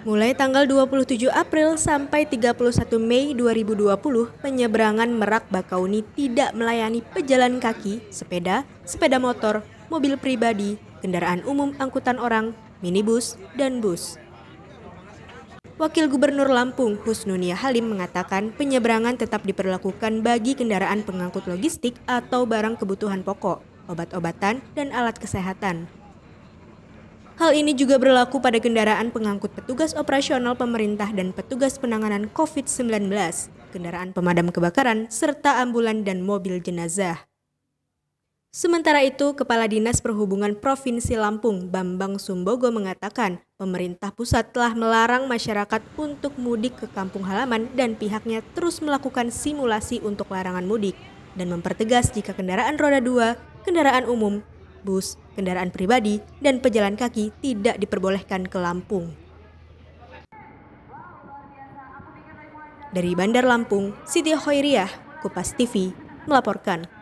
Mulai tanggal 27 April sampai 31 Mei 2020, penyeberangan Merak Bakauni tidak melayani pejalan kaki, sepeda, sepeda motor, mobil pribadi, kendaraan umum angkutan orang, minibus, dan bus. Wakil Gubernur Lampung Husnunia Halim mengatakan penyeberangan tetap diperlakukan bagi kendaraan pengangkut logistik atau barang kebutuhan pokok, obat-obatan, dan alat kesehatan. Hal ini juga berlaku pada kendaraan pengangkut petugas operasional pemerintah dan petugas penanganan COVID-19, kendaraan pemadam kebakaran, serta ambulan dan mobil jenazah. Sementara itu, Kepala Dinas Perhubungan Provinsi Lampung, Bambang Sumbogo mengatakan, pemerintah pusat telah melarang masyarakat untuk mudik ke kampung halaman dan pihaknya terus melakukan simulasi untuk larangan mudik dan mempertegas jika kendaraan roda dua, kendaraan umum, bus, kendaraan pribadi, dan pejalan kaki tidak diperbolehkan ke Lampung. Dari Bandar Lampung, Siti Hoiriah, Kupas TV, melaporkan.